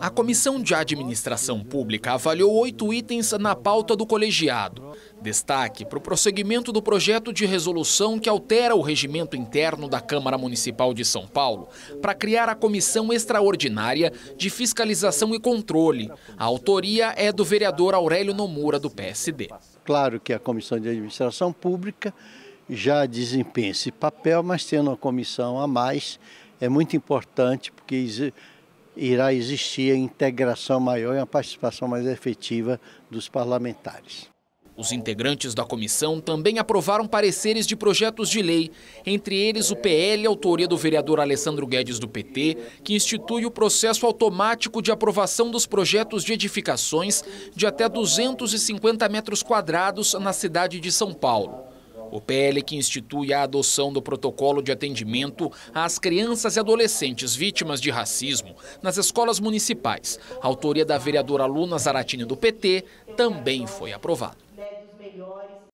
A Comissão de Administração Pública avaliou oito itens na pauta do colegiado. Destaque para o prosseguimento do projeto de resolução que altera o regimento interno da Câmara Municipal de São Paulo para criar a Comissão Extraordinária de Fiscalização e Controle. A autoria é do vereador Aurélio Nomura, do PSD. Claro que a Comissão de Administração Pública já desempenha esse papel, mas tendo uma comissão a mais é muito importante porque irá existir a integração maior e uma participação mais efetiva dos parlamentares. Os integrantes da comissão também aprovaram pareceres de projetos de lei, entre eles o PL, autoria do vereador Alessandro Guedes do PT, que institui o processo automático de aprovação dos projetos de edificações de até 250 metros quadrados na cidade de São Paulo. O PL que institui a adoção do protocolo de atendimento às crianças e adolescentes vítimas de racismo nas escolas municipais, a autoria da vereadora Luna Zaratini do PT, também foi aprovado.